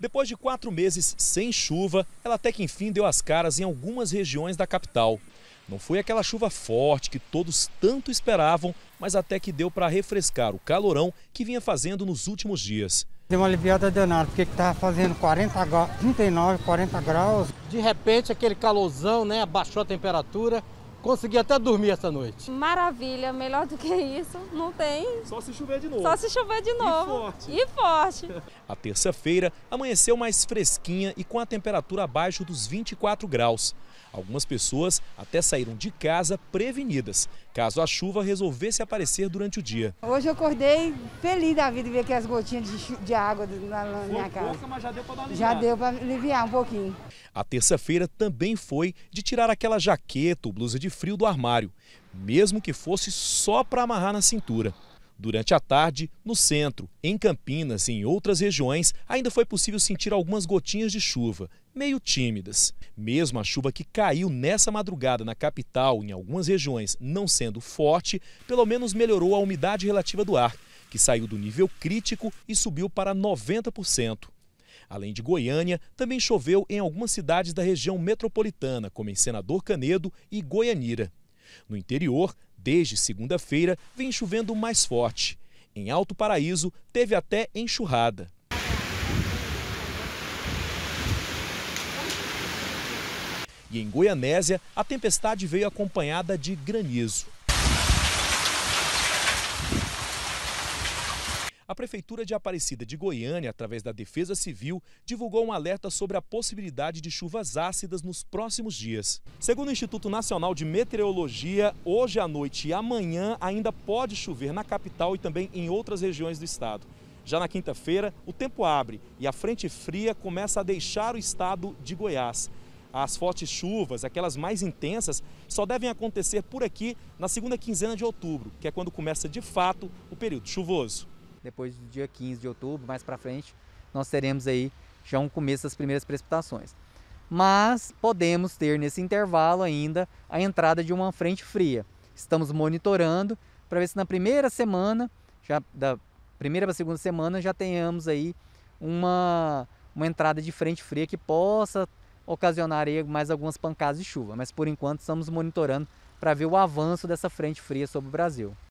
Depois de quatro meses sem chuva, ela até que enfim deu as caras em algumas regiões da capital. Não foi aquela chuva forte que todos tanto esperavam, mas até que deu para refrescar o calorão que vinha fazendo nos últimos dias. Deu uma aliviada danada, porque estava fazendo 40 39, 40 graus. De repente, aquele calorzão, né? Abaixou a temperatura. Consegui até dormir essa noite. Maravilha, melhor do que isso, não tem. Só se chover de novo. Só se chover de novo. E forte. E forte. A terça-feira amanheceu mais fresquinha e com a temperatura abaixo dos 24 graus. Algumas pessoas até saíram de casa prevenidas, caso a chuva resolvesse aparecer durante o dia. Hoje eu acordei feliz da vida de ver aquelas gotinhas de, de água na, na minha casa. mas já deu para aliviar. Já deu para aliviar um pouquinho. A terça-feira também foi de tirar aquela jaqueta ou blusa de frio do armário, mesmo que fosse só para amarrar na cintura. Durante a tarde, no centro, em Campinas e em outras regiões, ainda foi possível sentir algumas gotinhas de chuva, meio tímidas. Mesmo a chuva que caiu nessa madrugada na capital, em algumas regiões, não sendo forte, pelo menos melhorou a umidade relativa do ar, que saiu do nível crítico e subiu para 90%. Além de Goiânia, também choveu em algumas cidades da região metropolitana, como em Senador Canedo e Goianira. No interior, desde segunda-feira, vem chovendo mais forte. Em Alto Paraíso, teve até enxurrada. E em Goianésia, a tempestade veio acompanhada de granizo. a Prefeitura de Aparecida de Goiânia, através da Defesa Civil, divulgou um alerta sobre a possibilidade de chuvas ácidas nos próximos dias. Segundo o Instituto Nacional de Meteorologia, hoje à noite e amanhã ainda pode chover na capital e também em outras regiões do estado. Já na quinta-feira, o tempo abre e a frente fria começa a deixar o estado de Goiás. As fortes chuvas, aquelas mais intensas, só devem acontecer por aqui na segunda quinzena de outubro, que é quando começa de fato o período chuvoso depois do dia 15 de outubro, mais para frente, nós teremos aí já um começo das primeiras precipitações. Mas podemos ter nesse intervalo ainda a entrada de uma frente fria. Estamos monitorando para ver se na primeira semana, já da primeira para segunda semana, já tenhamos aí uma, uma entrada de frente fria que possa ocasionar aí mais algumas pancadas de chuva. Mas por enquanto estamos monitorando para ver o avanço dessa frente fria sobre o Brasil.